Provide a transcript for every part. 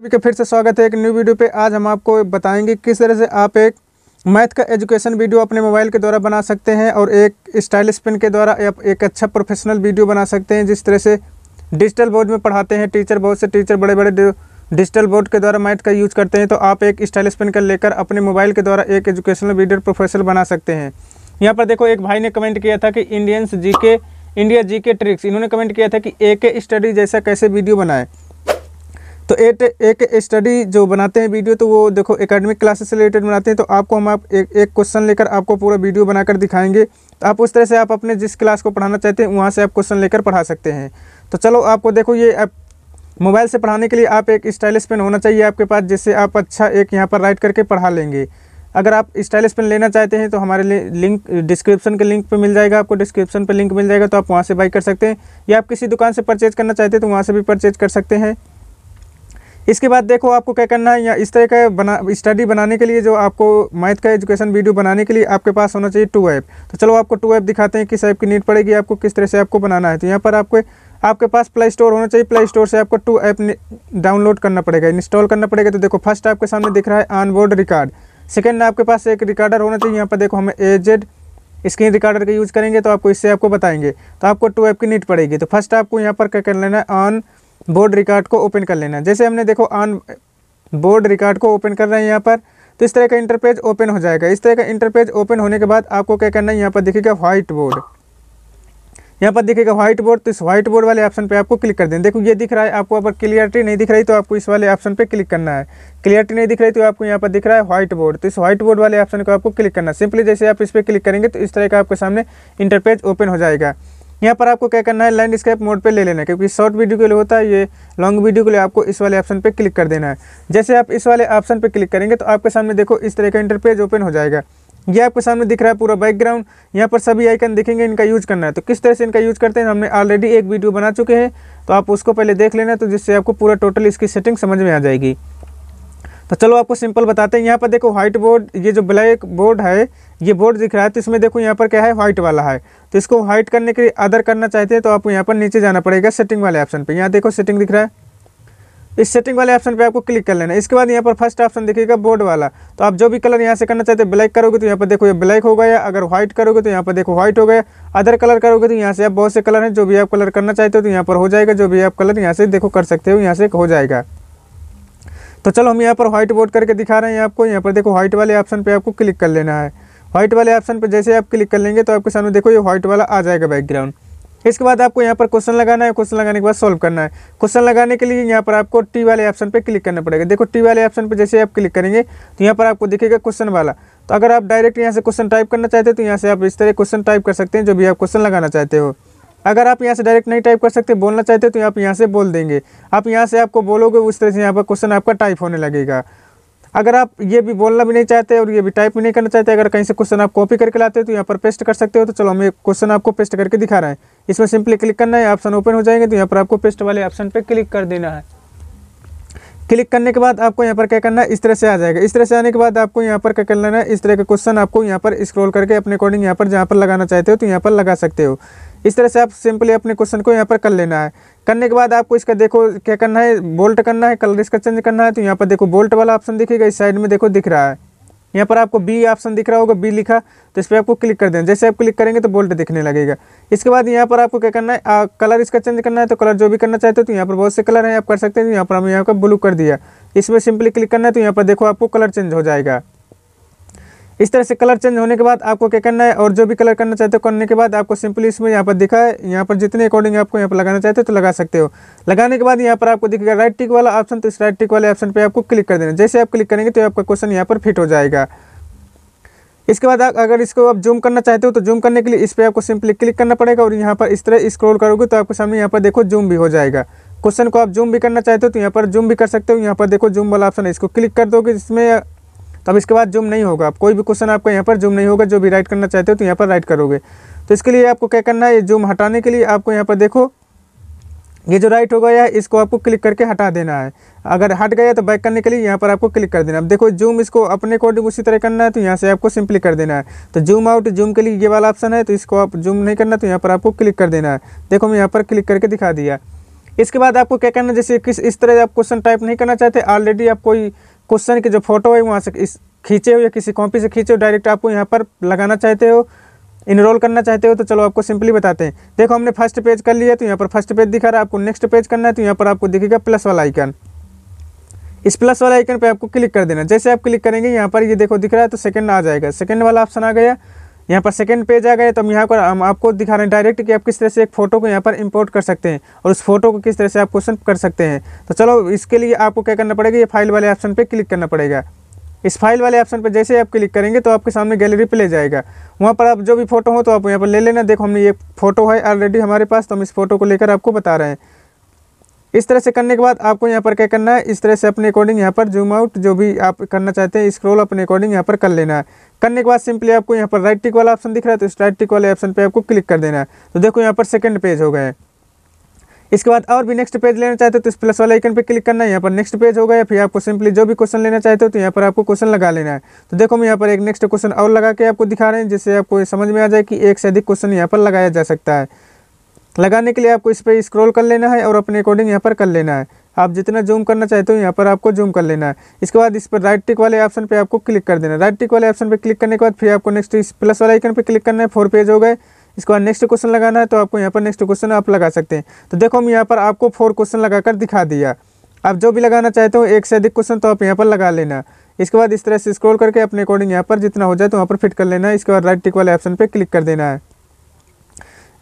सभी का फिर से स्वागत है एक न्यू वीडियो पे आज हम आपको बताएंगे किस तरह से आप एक मैथ का एजुकेशन वीडियो अपने मोबाइल के द्वारा बना सकते हैं और एक स्टाइलिश पेन के द्वारा आप एक अच्छा प्रोफेशनल वीडियो बना सकते हैं जिस तरह से डिजिटल बोर्ड में पढ़ाते हैं टीचर बहुत से टीचर बड़े बड़े डिजिटल बोर्ड के द्वारा मैथ का यूज करते हैं तो आप एक स्टाइलिश पेन का लेकर अपने मोबाइल के द्वारा एक एजुकेशनल वीडियो प्रोफेशनल बना सकते हैं यहाँ पर देखो एक भाई ने कमेंट किया था कि इंडियंस जी के इंडिया जी के ट्रिक्स इन्होंने कमेंट किया था कि एक स्टडी जैसा कैसे वीडियो बनाए तो एट एक स्टडी जो बनाते हैं वीडियो तो वो देखो एकेडमिक क्लासेस से रिलेटेड बनाते हैं तो आपको हम आप एक एक क्वेश्चन लेकर आपको पूरा वीडियो बनाकर दिखाएंगे तो आप उस तरह से आप अपने जिस क्लास को पढ़ाना चाहते हैं वहाँ से आप क्वेश्चन लेकर पढ़ा सकते हैं तो चलो आपको देखो ये आप मोबाइल से पढ़ाने के लिए आप एक स्टाइलिश पेन होना चाहिए आपके पास जिससे आप अच्छा एक यहाँ पर राइट करके पढ़ा लेंगे अगर आप स्टाइलिश पेन लेना चाहते हैं तो हमारे लिए लिंक डिस्क्रिप्शन के लिंक पर मिल जाएगा आपको डिस्क्रिप्शन पर लिंक मिल जाएगा तो आप वहाँ से बाई कर सकते हैं या आप किसी दुकान से परचेज करना चाहते हैं तो वहाँ से भी परचेज कर सकते हैं इसके बाद देखो आपको क्या करना है या इस तरह का बना स्टडी बनाने के लिए जो आपको मैथ का एजुकेशन वीडियो बनाने के लिए आपके पास होना चाहिए टू ऐप तो चलो आपको टू ऐप दिखाते हैं किस ऐप की नीड पड़ेगी आपको किस तरह से आपको बनाना है तो यहाँ पर आपको आपके पास प्ले स्टोर होना चाहिए प्ले स्टोर से आपको टू ऐप डाउनलोड करना पड़ेगा इंस्टॉल करना पड़ेगा तो देखो फर्स्ट आपके सामने दिख रहा है ऑनबोर्ड रिकार्ड सेकेंड आपके पास एक रिकॉर्डर होना चाहिए यहाँ पर देखो हमें एजेड स्क्रीन रिकॉर्डर का यूज़ करेंगे तो आपको इससे आपको बताएंगे तो आपको टू ऐप की नीड पड़ेगी तो फर्स्ट आपको यहाँ पर क्या कर लेना है ऑन बोर्ड रिकॉर्ड को ओपन कर लेना जैसे हमने देखो ऑन बोर्ड रिकॉर्ड को ओपन कर रहे हैं यहाँ पर तो इस तरह का इंटरपेज ओपन हो जाएगा इस तरह का इंटरपेज ओपन होने के बाद आपको क्या करना है यहाँ पर देखिएगा व्हाइट बोर्ड यहाँ पर देखिएगा व्हाइट बोर्ड तो इस व्हाइट बोर्ड वाले ऑप्शन पे आपको क्लिक कर दें देखो ये दिख रहा है आपको अगर क्लियरिटी नहीं दिख रही तो आपको इस वाले ऑप्शन पे क्लिक करना है क्लियरिटी नहीं दिख रही तो आपको यहाँ पर दिख रहा है व्हाइट बोर्ड तो इस व्हाइट बोर्ड वाले ऑप्शन को आपको क्लिक करना है सिंपली जैसे आप इस पर क्लिक करेंगे तो इस तरह का आपके सामने इंटरपेज ओपन हो जाएगा यहाँ पर आपको क्या करना है लैंडस्केप मोड पे ले लेना है क्योंकि शॉर्ट वीडियो के लिए होता है ये लॉन्ग वीडियो के लिए आपको इस वाले ऑप्शन पे क्लिक कर देना है जैसे आप इस वाले ऑप्शन पे क्लिक करेंगे तो आपके सामने देखो इस तरह का इंटरपेज ओपन हो जाएगा ये आपके सामने दिख रहा है पूरा बैकग्राउंड यहाँ पर सभी आइकन दिखेंगे इनका यूज़ करना है तो किस तरह से इनका यूज़ करते हैं हमने ऑलरेडी एक वीडियो बना चुके हैं तो आप उसको पहले देख लेना तो जिससे आपको पूरा टोटल इसकी सेटिंग समझ में आ जाएगी तो चलो आपको सिंपल बताते हैं यहाँ पर देखो व्हाइट बोर्ड ये जो ब्लैक बोर्ड है ये बोर्ड दिख रहा है तो इसमें देखो यहाँ पर क्या है व्हाइट वाला है तो इसको व्हाइट करने के लिए अदर करना चाहते हैं तो आपको यहाँ पर नीचे जाना पड़ेगा सेटिंग वाले ऑप्शन पर यहाँ देखो सेटिंग दिख रहा है इस सेटिंग वाले ऑप्शन पे आपको क्लिक कर लेना है इसके बाद यहाँ पर फर्स्ट ऑप्शन दिखेगा बोर्ड वाला तो आप जो भी कलर यहाँ से करना चाहते हैं ब्लैक करोगे तो यहाँ पर देखो ये ब्लैक हो गया अगर व्हाइट करोगे तो यहाँ पर देखो व्हाइट हो गया अदर कलर करोगे तो यहाँ से आप बहुत से कलर हैं जो भी आप कलर करना चाहते हो तो यहाँ पर हो जाएगा जो भी आप कलर यहाँ से देखो कर सकते हो यहाँ से हो जाएगा तो चलो हम यहाँ पर व्हाइट बोर्ड करके दिखा रहे हैं आपको यहाँ पर देखो व्हाइट वाले ऑप्शन पर आपको क्लिक कर लेना है व्हाइट वाले ऑप्शन पर जैसे आप क्लिक कर लेंगे तो आपके सामने देखो ये व्हाइट वाला आ जाएगा बैकग्राउंड इसके बाद आपको यहाँ पर क्वेश्चन लगाना है क्वेश्चन लगाने के बाद सॉल्व करना है क्वेश्चन लगाने के लिए यहाँ पर आपको टी वाले ऑप्शन पर क्लिक करना पड़ेगा देखो टी वाले ऑप्शन पर जैसे आप क्लिक करेंगे तो यहाँ पर आपको दिखेगा क्वेश्चन वाला तो अगर आप डायरेक्ट यहाँ से क्वेश्चन टाइप करना चाहते हैं तो यहाँ से आप इस तरह क्वेश्चन टाइप कर सकते हैं जो भी आप क्वेश्चन लगाना चाहते हो अगर आप यहाँ से डायरेक्ट नहीं टाइप कर सकते बोलना चाहते तो आप यहाँ से बोल देंगे आप यहाँ से आपको बोलोगे उस तरह से यहाँ पर क्वेश्चन आपका टाइप होने लगेगा अगर आप ये भी बोलना भी नहीं चाहते और ये भी टाइप भी नहीं करना चाहते अगर कहीं से क्वेश्चन आप कॉपी करके लाते हो तो यहाँ पर पेस्ट कर सकते हो तो चलो हम ये क्वेश्चन आपको पेस्ट करके दिखा रहे हैं इसमें सिंपली क्लिक करना है ऑप्शन ओपन हो जाएंगे तो यहाँ पर आपको पेस्ट वाले ऑप्शन पर क्लिक कर देना है क्लिक करने के बाद आपको यहाँ पर क्या करना है इस तरह से आ जाएगा इस तरह से आने के बाद आपको यहाँ पर क्या करना है इस तरह के क्वेश्चन आपको यहाँ पर स्क्रॉल करके अपने अकॉर्डिंग यहाँ पर जहाँ पर लगाना चाहते हो तो यहाँ पर लगा सकते हो इस तरह से आप सिंपली अपने क्वेश्चन को यहाँ पर कर लेना है करने के बाद आपको इसका देखो क्या करना है बोल्ट करना है कलर इसका चेंज करना है तो यहाँ पर देखो बोल्ट वाला ऑप्शन दिखेगा इस साइड में देखो दिख रहा है यहाँ पर आपको बी ऑप्शन दिख रहा होगा बी लिखा तो इस पर आपको क्लिक कर देना जैसे आप क्लिक करेंगे तो बोल्ट दिखने लगेगा इसके बाद यहाँ पर आपको क्या करना है आ, कलर इसका चेंज करना है तो कलर जो भी करना चाहते हो तो यहाँ पर बहुत से कलर हैं आप कर सकते हैं यहाँ पर हम यहाँ का ब्लू कर दिया इसमें सिंपली क्लिक करना है तो यहाँ पर देखो आपको कलर चेंज हो जाएगा इस तरह से कलर चेंज होने के बाद आपको क्या करना है और जो भी कलर करना चाहते हो करने के बाद आपको सिंपली इसमें यहाँ पर दिखा है यहाँ पर जितने अकॉर्डिंग आपको यहाँ पर लगाना चाहते हो तो लगा सकते हो लगाने के बाद यहाँ पर आपको दिखेगा राइट टिक वाला ऑप्शन तो इस राइट टिक वाले ऑप्शन पर आपको क्लिक कर देना जैसे आप क्लिक करेंगे तो आपका क्वेश्चन यहाँ पर फिट हो जाएगा इसके बाद अगर इसको आप जूम करना चाहते हो तो जूम करने के लिए इस पर आपको सिंपली क्लिक करना पड़ेगा और यहाँ पर इस तरह स्क्रॉल करोगे तो आपके सामने यहाँ पर देखो जूम भी हो जाएगा क्वेश्चन को आप जूम भी करना चाहते हो तो यहाँ पर जूम भी कर सकते हो यहाँ पर देखो जूम वाला ऑप्शन है इसको क्लिक कर दोगे इसमें तो अब इसके बाद जूम नहीं होगा कोई भी क्वेश्चन आपका यहाँ पर जूम नहीं होगा जो भी राइट करना चाहते हो तो यहाँ पर राइट करोगे तो इसके लिए आपको क्या करना है जूम हटाने के लिए आपको यहाँ पर देखो ये जो राइट हो गया है इसको आपको क्लिक करके हटा देना है अगर हट गया तो बैक करने के लिए यहाँ पर आपको क्लिक कर देना अब देखो जूम इसको अपने अकॉर्डिंग उसी तरह करना है तो यहाँ से आपको सिंपली कर देना है तो जूम आउट जूम के लिए ये वाला ऑप्शन है तो इसको आप जूम नहीं करना तो यहाँ पर आपको क्लिक कर देना है देखो मैं यहाँ पर क्लिक करके दिखा दिया इसके बाद आपको क्या करना जैसे किस इस तरह आप क्वेश्चन टाइप नहीं करना चाहते ऑलरेडी आप कोई क्वेश्चन की जो फोटो है वहाँ से इस खींचे हो या किसी कॉपी से खींचे हो डायरेक्ट आपको यहाँ पर लगाना चाहते हो इनरोल करना चाहते हो तो चलो आपको सिंपली बताते हैं देखो हमने फर्स्ट पेज कर लिया तो यहाँ पर फर्स्ट पेज दिखा रहा है आपको नेक्स्ट पेज करना है तो यहाँ पर आपको दिखेगा प्लस वाला आइकन इस प्लस वाला आइकन पर आपको क्लिक कर देना जैसे आप क्लिक करेंगे यहाँ पर ये देखो दिख रहा है तो सेकंड आ जाएगा सेकंड वाला ऑप्शन आ गया यहाँ पर सेकेंड पेज आ गए तो हम यहाँ पर हम आपको दिखा रहे हैं डायरेक्ट कि आप किस तरह से एक फ़ोटो को यहाँ पर इंपोर्ट कर सकते हैं और उस फोटो को किस तरह से आप क्वेश्चन कर सकते हैं तो चलो इसके लिए आपको क्या करना पड़ेगा ये फाइल वाले ऑप्शन पर क्लिक करना पड़ेगा इस फाइल वाले ऑप्शन पर जैसे आप क्लिक करेंगे तो आपके सामने गैलरी पर ले जाएगा वहाँ पर आप जो भी फोटो हो तो आप यहाँ पर ले लेना देखो हमने ये फोटो है ऑलरेडी हमारे पास तो हम इस फोटो को लेकर आपको बता रहे हैं इस तरह से करने के बाद आपको यहाँ पर क्या करना है इस तरह से अपने अकॉर्डिंग यहाँ पर जूम आउट जो भी आप करना चाहते हैं स्क्रोल अपने अकॉर्डिंग यहाँ पर कर लेना है करने के बाद सिंपली आपको यहाँ पर राइट टिक वाला ऑप्शन दिख रहा है तो इस राइट टिक वाले ऑप्शन पर आपको क्लिक कर देना है तो देखो यहाँ पर सेकेंड पेज हो गए इसके बाद और भी नेक्स्ट पेज लेना चाहते हो तो इस प्लस वाले आइकन पे क्लिक करना है यहाँ पर नेक्स्ट पेज होगा या फिर आपको सिंपली जो भी क्वेश्चन लेना चाहते हो तो यहाँ पर आपको क्वेश्चन लगा लेना है तो देखो मैं यहाँ पर एक नेक्स्ट क्वेश्चन और लगा के आपको दिखा रहे हैं जिससे आपको समझ में आ जाए कि एक से अधिक क्वेश्चन यहाँ पर लगाया जा सकता है लगाने के लिए आपको इस पर स्क्रॉल कर लेना है और अपने अकॉर्डिंग यहाँ पर कर लेना है आप जितना जूम करना चाहते हो यहाँ पर आपको जूम कर लेना है इसके बाद इस पर राइट टिक वाले ऑप्शन पे आपको क्लिक कर देना है राइट टिक वाले ऑप्शन पे क्लिक करने के बाद फिर आपको नेक्स्ट इस प्लस वाले आइकन पे क्लिक करना है फोर पेज हो गए इसके बाद नेक्स्ट क्वेश्चन लगाना है तो आपको यहाँ पर नेक्स्ट क्वेश्चन आप लगा सकते हैं तो देखो हम यहाँ पर आपको फोर क्वेश्चन लगाकर दिखा दिया आप जो भी लगाना चाहते हो एक से अधिक क्वेश्चन तो आप यहाँ पर लगा लेना इसके बाद इस तरह से स्क्रोल करके अपने अकॉर्डिंग यहाँ पर जितना हो जाए तो वहाँ पर फिट कर लेना है इसके बाद राइट टिक वाले ऑप्शन पर क्लिक कर देना है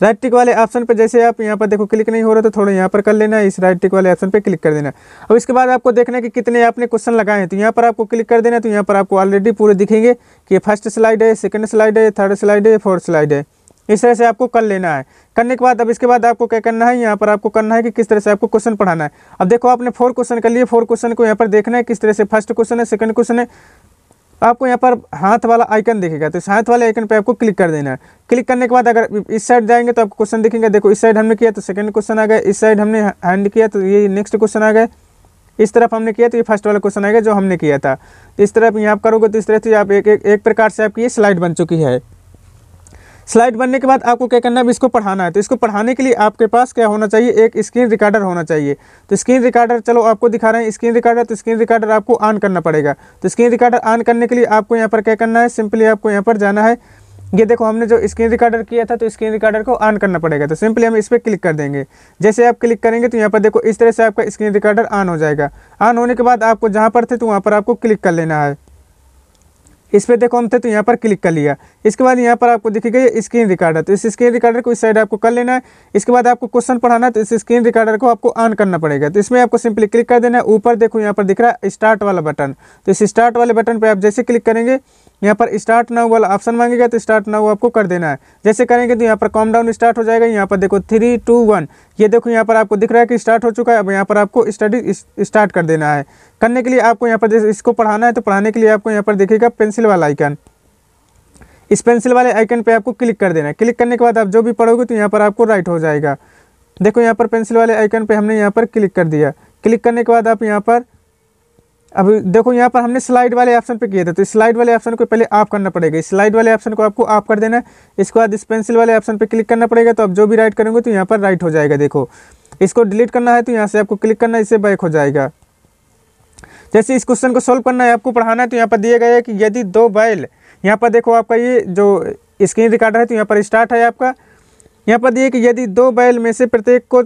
राइट टिक वाले ऑप्शन पर जैसे आप यहाँ पर देखो क्लिक नहीं हो रहा तो थोड़ा यहाँ पर कर लेना इस राइट टिक वाले ऑप्शन पर क्लिक कर देना अब इसके बाद आपको देखना है कि कितने आपने क्वेश्चन लगाए हैं तो यहाँ पर आपको क्लिक कर देना तो यहाँ पर आपको ऑलरेडी पूरे दिखेंगे कि फर्स्ट स्लाइड है सेकेंड स्लाइड है थर्ड स्लाइड है फोर्थ स्लाइड है इस तरह से आपको कर लेना है करने के बाद अब इसके बाद आपको क्या करना है यहाँ पर आपको करना है कि किस तरह से आपको क्वेश्चन पढ़ाना है अब देखो आपने फोर क्वेश्चन कर लिए फोर क्वेश्चन को यहाँ पर देखना है किस तरह से फर्स्ट क्वेश्चन है सेकंड क्वेश्चन है आपको यहाँ पर हाथ वाला आइकन दिखेगा तो इस हाथ वाले आइकन पे आपको क्लिक कर देना है क्लिक करने के बाद अगर इस साइड जाएंगे तो आपको क्वेश्चन दिखेंगे देखो इस साइड हमने किया तो सेकंड क्वेश्चन आ गया इस साइड हमने हैंड किया तो ये नेक्स्ट क्वेश्चन आ गए इस तरफ हमने किया तो ये फर्स्ट वाला क्वेश्चन आ गया जो हमने किया था इस तरफ यहाँ करोगे तो इस तरह से आप एक एक, एक प्रकार से आपकी ये स्लाइड बन चुकी है स्लाइड बनने के बाद आपको क्या करना है इसको पढ़ाना है तो इसको पढ़ाने के लिए आपके पास क्या होना चाहिए एक स्क्रीन रिकॉर्डर होना चाहिए तो स्क्रीन रिकॉर्डर चलो आपको दिखा रहे हैं स्क्रीन रिकॉर्डर तो स्क्रीन रिकॉर्डर आपको ऑन करना पड़ेगा तो स्क्रीन रिकॉर्डर ऑन करने के लिए आपको यहाँ पर क्या करना है सिंपली आपको यहाँ पर जाना है ये देखो हमने जो स्क्रीन रिकॉर्डर किया था तो स्क्रीन रिकॉर्डर को ऑन करना पड़ेगा तो सिंपली हम इस पर क्लिक कर देंगे जैसे आप क्लिक करेंगे तो यहाँ पर देखो इस तरह से आपका स्क्रीन रिकॉर्डर ऑन हो जाएगा ऑन होने के बाद आपको जहाँ पर थे तो वहाँ पर आपको क्लिक कर लेना है इस पर देखो हम थे तो यहाँ पर क्लिक कर लिया इसके बाद यहाँ पर आपको दिखेगा स्क्रीन रिकॉर्डर तो इस स्क्रीन रिकॉर्डर को इस साइड आपको कर लेना है इसके बाद आपको क्वेश्चन पढ़ाना है तो इस स्क्रीन रिकॉर्डर को आपको ऑन करना पड़ेगा तो इसमें आपको सिंपली क्लिक कर देना है ऊपर देखो यहाँ पर दिख रहा है स्टार्ट वाला बटन तो इस स्टार्ट वाले बटन पर आप जैसे क्लिक करेंगे यहाँ पर स्टार्ट नाउ वाला ऑप्शन मांगेगा तो स्टार्ट नाउ आपको कर देना है जैसे करेंगे तो यहाँ पर कॉम डाउन स्टार्ट हो जाएगा यहाँ पर देखो थ्री टू वन ये देखो यहाँ पर आपको दिख रहा है कि स्टार्ट हो चुका है अब यहाँ पर आपको स्टडी स्टार्ट कर देना है करने के लिए आपको यहाँ पर जैसे इसको पढ़ाना है तो पढ़ाने के लिए आपको यहाँ पर देखेगा पेंसिल वाला आइकन इस पेंसिल वाले आइकन पे आपको क्लिक कर देना है क्लिक करने के बाद आप जो भी पढ़ोगे तो यहाँ पर आपको राइट हो जाएगा देखो यहाँ पर पेंसिल वाले आइकन पे हमने यहाँ पर क्लिक कर दिया क्लिक करने के बाद आप यहाँ पर अब देखो यहाँ पर हमने स्लाइड वाले ऑप्शन पे किया था तो स्लाइड वाले ऑप्शन को पहले ऑफ करना पड़ेगा स्लाइड वाले ऑप्शन को आपको ऑफ कर देना है इसके बाद इस पेंसिल वाले ऑप्शन पे क्लिक करना पड़ेगा तो आप जो भी राइट करेंगे तो यहाँ पर राइट हो जाएगा देखो इसको डिलीट करना है तो यहाँ से आपको क्लिक करना है इससे बैक हो जाएगा जैसे इस क्वेश्चन को सॉल्व करना है आपको पढ़ाना है तो यहाँ पर दिया गया है कि यदि दो बैल यहाँ पर देखो आपका ये जो स्क्रीन रिकॉर्डर है तो यहाँ पर स्टार्ट है आपका यहाँ पर दिए कि यदि दो बैल में से प्रत्येक को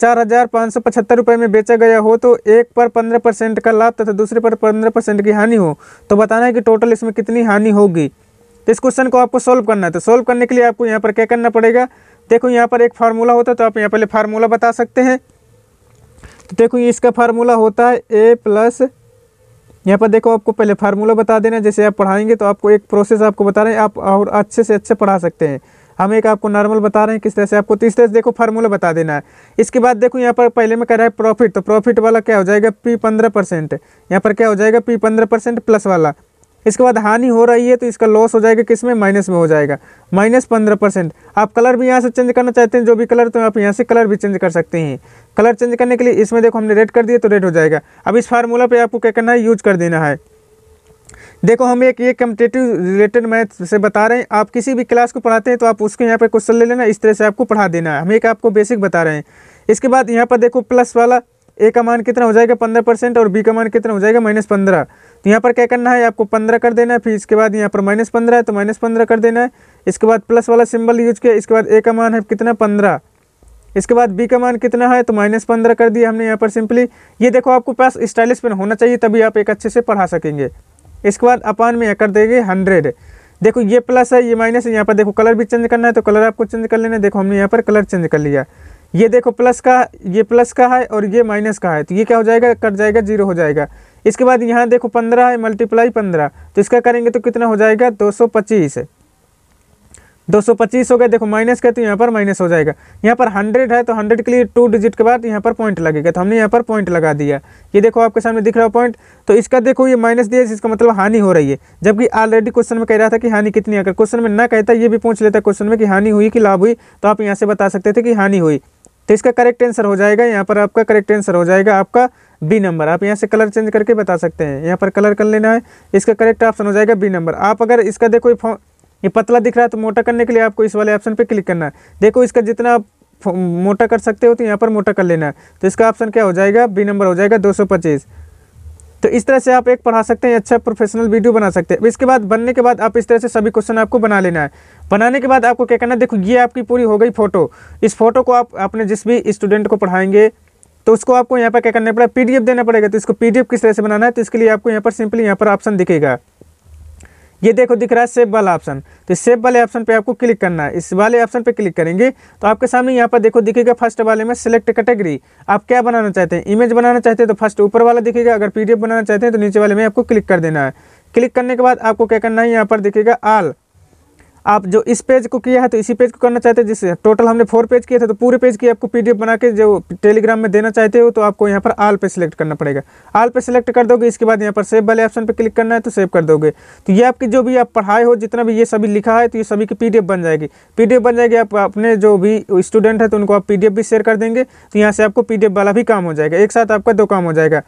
चार हजार पाँच सौ पचहत्तर रुपये में बेचा गया हो तो एक पर पंद्रह परसेंट का लाभ तथा दूसरे पर पंद्रह परसेंट की हानि हो तो बताना है कि टोटल इसमें कितनी हानि होगी तो इस क्वेश्चन को आपको सॉल्व करना है तो सॉल्व करने के लिए आपको यहाँ पर क्या करना पड़ेगा देखो यहाँ पर एक फार्मूला होता है तो आप यहाँ पहले फार्मूला बता सकते हैं तो देखो इसका फार्मूला होता है ए प्लस यहाँ पर देखो आपको पहले फार्मूला बता देना जैसे आप पढ़ाएंगे तो आपको एक प्रोसेस आपको बता रहे हैं आप और अच्छे से अच्छे पढ़ा सकते हैं हम एक आपको नॉर्मल बता रहे हैं किस तरह से आपको तीस तरह से देखो फार्मूला बता देना है इसके बाद देखो यहाँ पर पहले में कह रहा है प्रॉफिट तो प्रॉफिट वाला क्या हो जाएगा पी पंद्रह परसेंट यहाँ पर क्या हो जाएगा पी पंद्रह परसेंट प्लस वाला इसके बाद हानि हो रही है तो इसका लॉस हो जाएगा किस में माइनस में हो जाएगा माइनस पंद्रह परसेंट आप कलर भी यहाँ से चेंज करना चाहते हैं जो भी कलर तो आप यहाँ से कलर भी चेंज कर सकते हैं कलर चेंज करने के लिए इसमें देखो हमने रेड कर दिया तो रेड हो जाएगा अब इस फार्मूला पर आपको क्या करना है यूज कर देना है देखो हम एक ये कम्पिटेटिव रिलेटेड मैथ से बता रहे हैं आप किसी भी क्लास को पढ़ाते हैं तो आप उसके यहाँ पर क्वेश्चन ले लेना इस तरह से आपको पढ़ा देना है हम एक आपको बेसिक बता रहे हैं इसके बाद यहाँ पर देखो प्लस वाला ए का मान कितना हो जाएगा पंद्रह परसेंट और बी का मान कितना हो जाएगा माइनस पंद्रह तो यहाँ पर क्या करना है आपको पंद्रह कर देना है फिर इसके बाद यहाँ पर माइनस पंद्रह है तो माइनस पंद्रह कर देना है इसके बाद प्लस वाला सिंबल यूज किया इसके बाद ए का मान है कितना पंद्रह इसके बाद बी का मान कितना है तो माइनस पंद्रह कर दिया हमने यहाँ पर सिंपली ये देखो आपको पास स्टाइलिश पेन होना चाहिए तभी आप एक अच्छे से पढ़ा सकेंगे इसके बाद अपान में यहाँ कर देंगे हंड्रेड देखो ये प्लस है ये माइनस है यहाँ पर देखो कलर भी चेंज करना है तो कलर आपको चेंज कर लेना है देखो हमने यहाँ पर कलर चेंज कर लिया ये देखो प्लस का ये प्लस का है और ये माइनस का है तो ये क्या हो जाएगा कट जाएगा जीरो हो जाएगा इसके बाद यहाँ देखो पंद्रह है मल्टीप्लाई पंद्रह तो इसका करेंगे तो कितना हो जाएगा दो सौ पच्चीस 225 हो गया देखो माइनस का तो यहाँ पर माइनस हो जाएगा यहाँ पर 100 है तो 100 के लिए टू डिजिट के बाद यहाँ पर पॉइंट लगेगा तो हमने यहाँ पर पॉइंट लगा दिया ये देखो आपके सामने दिख रहा है पॉइंट तो इसका देखो ये माइनस दिया इसका मतलब हानि हो रही है जबकि ऑलरेडी क्वेश्चन में कह रहा था कि हानि कितनी अगर क्वेश्चन में ना कहता ये भी पूछ लेता क्वेश्चन में कि हानि हुई कि लाभ हुई तो आप यहाँ से बता सकते थे कि हानि हुई तो इसका करेक्ट आंसर हो जाएगा यहाँ पर आपका करेक्ट आंसर हो जाएगा आपका बी नंबर आप यहाँ से कलर चेंज करके बता सकते हैं यहाँ पर कलर कर लेना है इसका करेक्ट ऑप्शन हो जाएगा बी नंबर आप अगर इसका देखो ये पतला दिख रहा है तो मोटा करने के लिए आपको इस वाले ऑप्शन पर क्लिक करना है देखो इसका जितना आप मोटा कर सकते हो तो यहाँ पर मोटा कर लेना है तो इसका ऑप्शन क्या हो जाएगा बी नंबर हो जाएगा दो तो इस तरह से आप एक पढ़ा सकते हैं अच्छा प्रोफेशनल वीडियो बना सकते हैं इसके बाद बनने के बाद आप इस तरह से सभी क्वेश्चन आपको बना लेना है बनाने के बाद आपको क्या करना है देखो ये आपकी पूरी हो गई फोटो इस फोटो को आप अपने जिस भी स्टूडेंट को पढ़ाएंगे तो उसको आपको यहाँ पर क्या करना पड़ेगा पी देना पड़ेगा तो इसको पी किस तरह से बनाना है तो इसके लिए आपको यहाँ पर सिंपली यहाँ पर ऑप्शन दिखेगा ये देखो दिख रहा है सेब वाला ऑप्शन तो सेब वाले ऑप्शन पे आपको क्लिक करना है इस वाले ऑप्शन पे क्लिक करेंगे तो आपके सामने यहाँ पर देखो दिखेगा फर्स्ट वाले में सिलेक्ट कैटेगरी आप क्या बनाना चाहते हैं इमेज बनाना चाहते हैं तो फर्स्ट ऊपर वाला दिखेगा अगर पीडीएफ बनाना चाहते हैं तो नीचे वाले में आपको क्लिक कर देना है क्लिक करने के बाद आपको क्या करना है यहाँ पर दिखेगा आल आप जो इस पेज को किया है तो इसी पेज को करना चाहते हैं जिससे टोटल हमने फोर पेज किए थे तो पूरे पेज की आपको पीडीएफ बना के जो टेलीग्राम में देना चाहते हो तो आपको यहाँ पर आल पे सिलेक्ट करना पड़ेगा आल पे सिलेक्ट कर दोगे इसके बाद यहाँ पर सेव वाले ऑप्शन पर क्लिक करना है तो सेव कर दोगे तो ये आपकी जो भी आप पढ़ाए हो जितना भी ये सभी लिखा है तो ये सभी की पी बन जाएगी पी बन जाएगी आप अपने जो भी स्टूडेंट है तो उनको आप पी भी शेयर कर देंगे तो यहाँ से आपको पी वाला भी काम हो जाएगा एक साथ आपका दो काम हो जाएगा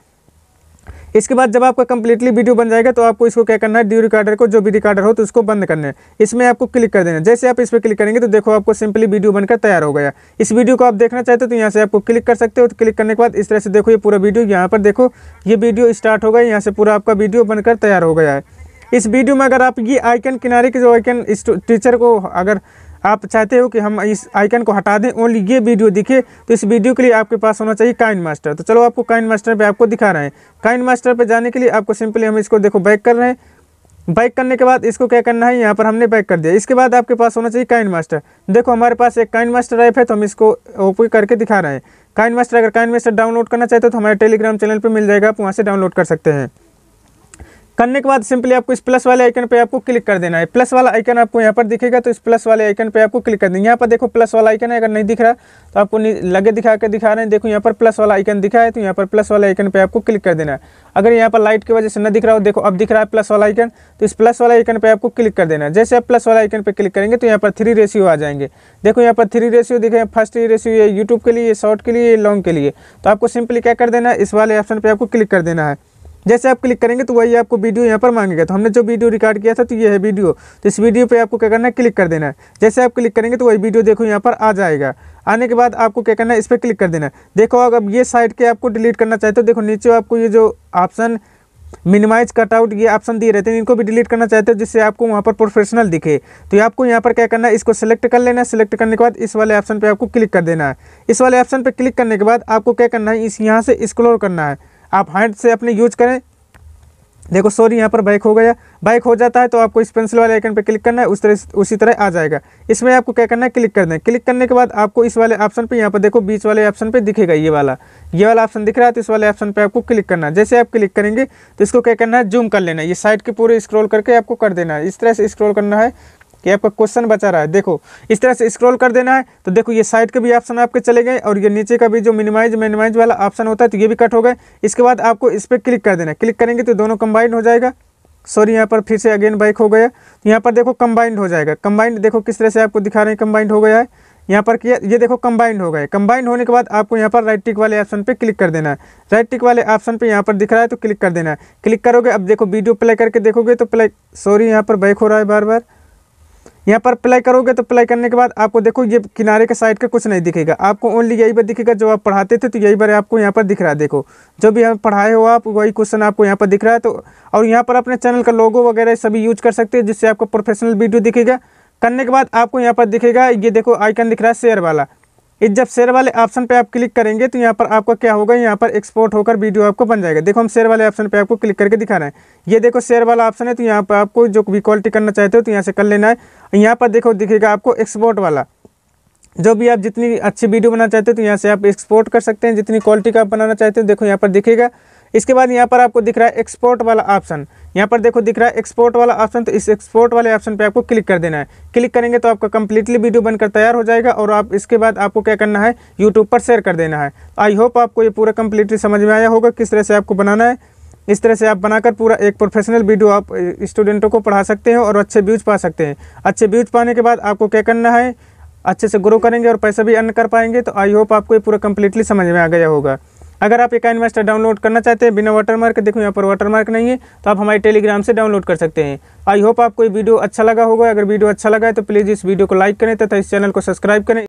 इसके बाद जब आपका कंप्लीटली वीडियो बन जाएगा तो आपको इसको क्या करना है ड्यू रिकॉर्डर को जो भी रिकॉर्डर हो तो उसको बंद करना है इसमें आपको क्लिक कर देना जैसे आप इस पर क्लिक करेंगे तो देखो आपको सिंपली वीडियो बनकर तैयार हो गया इस वीडियो को आप देखना चाहते हो तो यहाँ से आपको क्लिक कर सकते हो तो क्लिक करने के बाद इस तरह से देखो ये पूरा वीडियो यहाँ पर देखो ये वीडियो स्टार्ट हो गया यहाँ से पूरा आपका वीडियो बनकर तैयार हो गया है इस वीडियो में अगर आप ये आइकन किनारे के जो आइकन टीचर को अगर आप चाहते हो कि हम इस आइकन को हटा दें ओनली ये वीडियो दिखे तो इस वीडियो के लिए आपके पास होना चाहिए काइन मास्टर तो चलो आपको काइन मास्टर पर आपको दिखा रहे हैं काइन मास्टर पर जाने के लिए आपको सिंपली हम इसको देखो बैक कर रहे हैं बाइक करने के बाद इसको क्या करना है यहाँ पर हमने बैक कर दिया इसके बाद आपके पास होना चाहिए काइन मास्टर देखो हमारे पास एक काइन मास्टर ऐप है तो हम इसको ओपन करके दिखा रहे हैं काइन मास्टर अगर काइन मास्टर डाउनलोड करना चाहते हो तो हमारे टेलीग्राम चैनल पर मिल जाएगा आप वहाँ से डाउनलोड कर सकते हैं करने के बाद सिंपली आपको इस प्लस वाले आइकन पे आपको क्लिक कर देना है प्लस वाला आइकन आपको यहाँ पर दिखेगा तो इस प्लस वाले आइकन पे आपको क्लिक कर देंगे यहाँ पर देखो प्लस वाला आइकन है अगर नहीं दिख रहा तो आपको लगे दिखा के दिखा रहे हैं देखो यहाँ पर प्लस वाला आइकन दिखा है तो यहाँ पर प्लस वाले आइकन पर आपको क्लिक कर देना है अगर यहाँ पर लाइट की वजह से न दिख रहा हो देखो अब दिख रहा है प्लस वाला आइकन तो इस प्लस वाला आइकन पर आपको क्लिक कर देना है जैसे आप प्लस वाला आइकन पर क्लिक करेंगे तो यहाँ पर थ्री रेशियो आ जाएंगे देखो यहाँ पर थ्री रेशियो दिखे फर्स्ट रेशियो ये यूट्यूब के लिए शॉर्ट के लिए लॉन्ग के लिए तो आपको सिंपली क्या कर देना है इस वाले ऑप्शन पर आपको क्लिक कर देना है जैसे आप क्लिक करेंगे तो वही आपको वीडियो यहाँ पर मांगेगा तो हमने जो वीडियो रिकॉर्ड किया था तो ये है वीडियो तो इस वीडियो पे आपको क्या करना है क्लिक कर देना है जैसे आप क्लिक करेंगे तो वही वीडियो देखो यहाँ पर आ जाएगा आने के बाद आपको क्या करना है इस पर क्लिक कर देना है देखो अब ये साइड के आपको डिलीट करना चाहते हो तो देखो नीचे आपको ये जो ऑप्शन मिनिमाइज कटआउट ये ऑप्शन दिए रहते हैं इनको भी डिलीट करना चाहते हो जिससे आपको वहाँ पर प्रोफेशनल दिखे तो ये आपको यहाँ पर क्या करना है इसको सेलेक्ट कर लेना है सिलेक्ट करने के बाद इस वाले ऑप्शन पे आपको क्लिक कर देना है इस वाले ऑप्शन पे क्लिक करने के बाद आपको क्या करना है इस यहाँ से स्क्लोर करना है आप हैंड से अपने यूज करें देखो सॉरी यहाँ पर बैक हो गया बैक हो जाता है तो आपको इस पेंसिल वाले आइकन पर क्लिक करना है उस तरह उसी तरह आ जाएगा इसमें आपको क्या करना है क्लिक करना है क्लिक करने के बाद आपको इस वाले ऑप्शन पे यहाँ पर देखो बीच वाले ऑप्शन पे दिखेगा ये वाला ये वाला ऑप्शन दिख रहा है तो इस वाले ऑप्शन पर आपको क्लिक करना है जैसे आप क्लिक करेंगे तो इसको क्या करना है जूम कर लेना है ये साइड के पूरे स्क्रोल करके आपको कर देना है इस तरह से स्क्रोल करना है कि आपका क्वेश्चन बचा रहा है देखो इस तरह से स्क्रॉल कर देना है तो देखो ये साइड के भी ऑप्शन आपके चले गए और ये नीचे का भी जो मिनिमाइज मिनिमाइज वाला ऑप्शन होता है तो ये भी कट हो गए इसके बाद आपको इस पर क्लिक कर देना है क्लिक करेंगे तो दोनों कंबाइंड हो जाएगा सॉरी यहाँ पर फिर से अगेन बाइक हो गया तो यहाँ पर देखो कंबाइंड हो जाएगा कंबाइंड देखो किस तरह से आपको दिखा रहे हैं कंबाइंड हो गया है यहाँ पर किया ये देखो कंबाइंड हो गए कंबाइंड होने के बाद आपको यहाँ पर राइट टिक वाले ऑप्शन पे क्लिक कर देना है राइट टिक वाले ऑप्शन पे यहाँ पर दिख रहा है तो क्लिक कर देना है क्लिक करोगे अब देखो वीडियो प्ले करके देखोगे तो प्ले सॉरी यहाँ पर बैक हो रहा है बार बार यहाँ पर अप्लाई करोगे तो अप्लाई करने के बाद आपको देखो ये किनारे के साइड का कुछ नहीं दिखेगा आपको ओनली यही बार दिखेगा जो आप पढ़ाते थे तो यही बार आपको यहाँ पर दिख रहा है देखो जो भी हम पढ़ाए हो आप वही क्वेश्चन आपको यहाँ पर दिख रहा है तो और यहाँ पर अपने चैनल का लोगो वगैरह सभी यूज कर सकते हैं जिससे आपको प्रोफेशनल वीडियो दिखेगा करने के बाद आपको यहाँ पर दिखेगा ये देखो आइकन दिख रहा है शेयर वाला इस जब शेयर वाले ऑप्शन पे आप क्लिक करेंगे तो यहाँ पर आपका क्या होगा यहाँ पर एक्सपोर्ट होकर वीडियो आपको बन जाएगा देखो हम शेयर वाले ऑप्शन पे आपको क्लिक करके दिखा रहे हैं ये देखो शेयर वाला ऑप्शन है तो यहाँ पर आपको जो भी क्वालिटी करना चाहते हो तो यहाँ से कर लेना है यहाँ पर देखो दिखेगा आपको एक्सपोर्ट वाला जो भी आप जितनी अच्छी वीडियो बनाना चाहते हो तो यहाँ से आप एक्सपोर्ट कर सकते हैं जितनी क्वालिटी का आप बनाना चाहते हो देखो यहाँ पर दिखेगा इसके बाद यहाँ पर आपको दिख रहा है एक्सपोर्ट वाला ऑप्शन यहाँ पर देखो दिख रहा है एक्सपोर्ट वाला ऑप्शन तो इस एक्सपोर्ट वाले ऑप्शन पे आपको क्लिक कर देना है क्लिक करेंगे तो आपका कंप्लीटली वीडियो बनकर तैयार हो जाएगा और आप इसके बाद आपको क्या करना है यूट्यूब पर शेयर कर देना है आई होप आपको ये पूरा कम्प्लीटली समझ में आया होगा किस तरह से आपको बनाना है इस तरह से आप बनाकर पूरा एक प्रोफेशनल वीडियो आप स्टूडेंटों को पढ़ा सकते हैं और अच्छे व्यूज पा सकते हैं अच्छे व्यूज पाने के बाद आपको क्या करना है अच्छे से ग्रो करेंगे और पैसा भी अर्न कर पाएंगे तो आई होप आपको ये पूरा कंप्लीटली समझ में आ गया होगा अगर आप एक इन्वेस्टर डाउनलोड करना चाहते हैं बिना वाटर मार्क देखो यहाँ पर वाटर मार्क नहीं है तो आप हमारे टेलीग्राम से डाउनलोड कर सकते हैं आई होप आपको वीडियो अच्छा लगा होगा अगर वीडियो अच्छा लगा है तो प्लीज़ इस वीडियो को लाइक करें तथा इस चैनल को सब्सक्राइब करें